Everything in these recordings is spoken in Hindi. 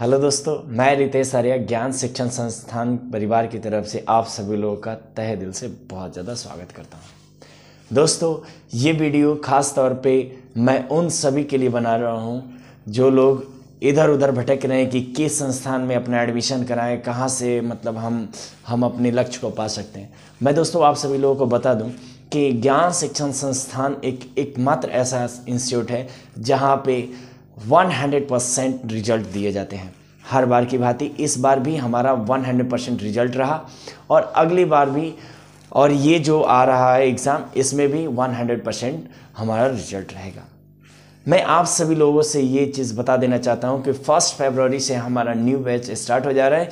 हेलो दोस्तों मैं रितेश आर्या ज्ञान शिक्षण संस्थान परिवार की तरफ से आप सभी लोगों का तहे दिल से बहुत ज़्यादा स्वागत करता हूँ दोस्तों ये वीडियो खास तौर पे मैं उन सभी के लिए बना रहा हूँ जो लोग इधर उधर भटक रहे हैं कि किस संस्थान में अपना एडमिशन कराएं कहाँ से मतलब हम हम अपने लक्ष्य को पा सकते हैं मैं दोस्तों आप सभी लोगों को बता दूँ कि ज्ञान शिक्षण संस्थान एक एकमात्र ऐसा इंस्टीट्यूट है जहाँ पर 100% रिजल्ट दिए जाते हैं हर बार की भांति इस बार भी हमारा 100% रिजल्ट रहा और अगली बार भी और ये जो आ रहा है एग्ज़ाम इसमें भी 100% हमारा रिजल्ट रहेगा मैं आप सभी लोगों से ये चीज़ बता देना चाहता हूँ कि फर्स्ट फरवरी से हमारा न्यू बैच स्टार्ट हो जा रहा है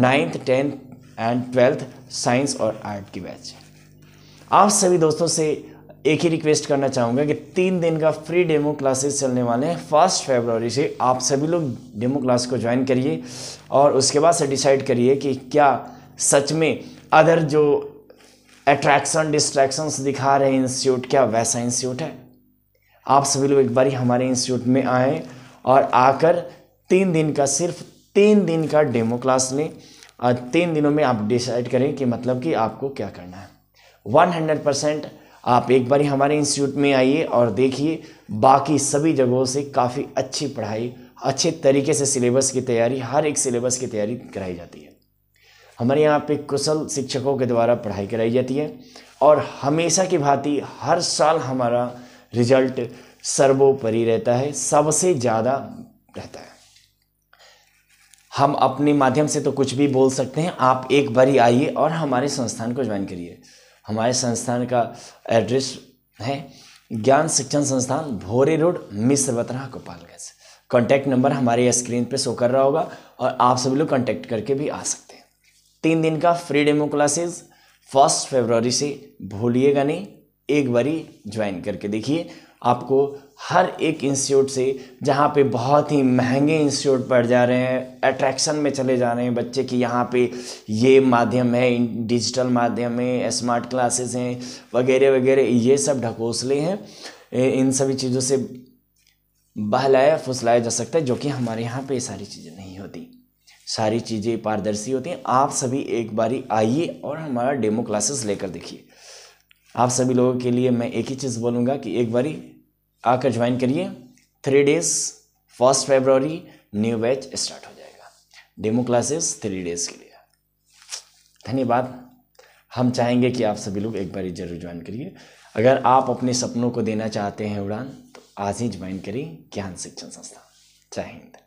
ninth tenth and twelfth science और आर्ट की बैच आप सभी दोस्तों से एक ही रिक्वेस्ट करना चाहूँगा कि तीन दिन का फ्री डेमो क्लासेस चलने वाले हैं फर्स्ट फेबरवरी से आप सभी लोग डेमो क्लास को ज्वाइन करिए और उसके बाद से डिसाइड करिए कि क्या सच में अदर जो अट्रैक्शन डिस्ट्रैक्शंस दिखा रहे हैं इंस्टीट्यूट क्या वैसा इंस्टीट्यूट है आप सभी लोग एक बार हमारे इंस्टीट्यूट में आएँ और आकर तीन दिन का सिर्फ तीन दिन का डेमो क्लास लें और तीन दिनों में आप डिसाइड करें कि मतलब कि आपको क्या करना है 100 परसेंट आप एक बार हमारे इंस्टीट्यूट में आइए और देखिए बाकी सभी जगहों से काफ़ी अच्छी पढ़ाई अच्छे तरीके से सिलेबस की तैयारी हर एक सिलेबस की तैयारी कराई जाती है हमारे यहाँ पे कुशल शिक्षकों के द्वारा पढ़ाई कराई जाती है और हमेशा की भांति हर साल हमारा रिजल्ट सर्वोपरि रहता है सबसे ज़्यादा रहता है हम अपने माध्यम से तो कुछ भी बोल सकते हैं आप एक बार ही आइए और हमारे संस्थान को ज्वाइन करिए हमारे संस्थान का एड्रेस है ज्ञान शिक्षण संस्थान भोरे रोड मिस्र वतरा गोपालगंज कॉन्टैक्ट नंबर हमारे स्क्रीन पे शो कर रहा होगा और आप सभी लोग कॉन्टैक्ट करके भी आ सकते हैं तीन दिन का free demo classes first February से भूलिएगा नहीं एक बारी ज्वाइन करके देखिए आपको हर एक इंस्टीट्यूट से जहाँ पे बहुत ही महंगे इंस्टीट्यूट पढ़ जा रहे हैं अट्रैक्शन में चले जा रहे हैं बच्चे कि यहाँ पे ये माध्यम है डिजिटल माध्यम है स्मार्ट क्लासेस हैं वगैरह वगैरह ये सब ढकोसले हैं इन सभी चीज़ों से बहलाया फुसलाया जा सकता है जो कि हमारे यहाँ पे सारी चीज़ें नहीं होती सारी चीज़ें पारदर्शी होती हैं आप सभी एक बारी आइए और हमारा डेमो क्लासेस लेकर देखिए आप सभी लोगों के लिए मैं एक ही चीज़ बोलूँगा कि एक बारी आकर ज्वाइन करिए three days first February new batch start हो जाएगा डेमो क्लासेस थ्री डेज के लिए धन्यवाद हम चाहेंगे कि आप सभी लोग एक बार जरूर ज्वाइन करिए अगर आप अपने सपनों को देना चाहते हैं उड़ान तो आज ही ज्वाइन करिए ज्ञान शिक्षण संस्था जय हिंद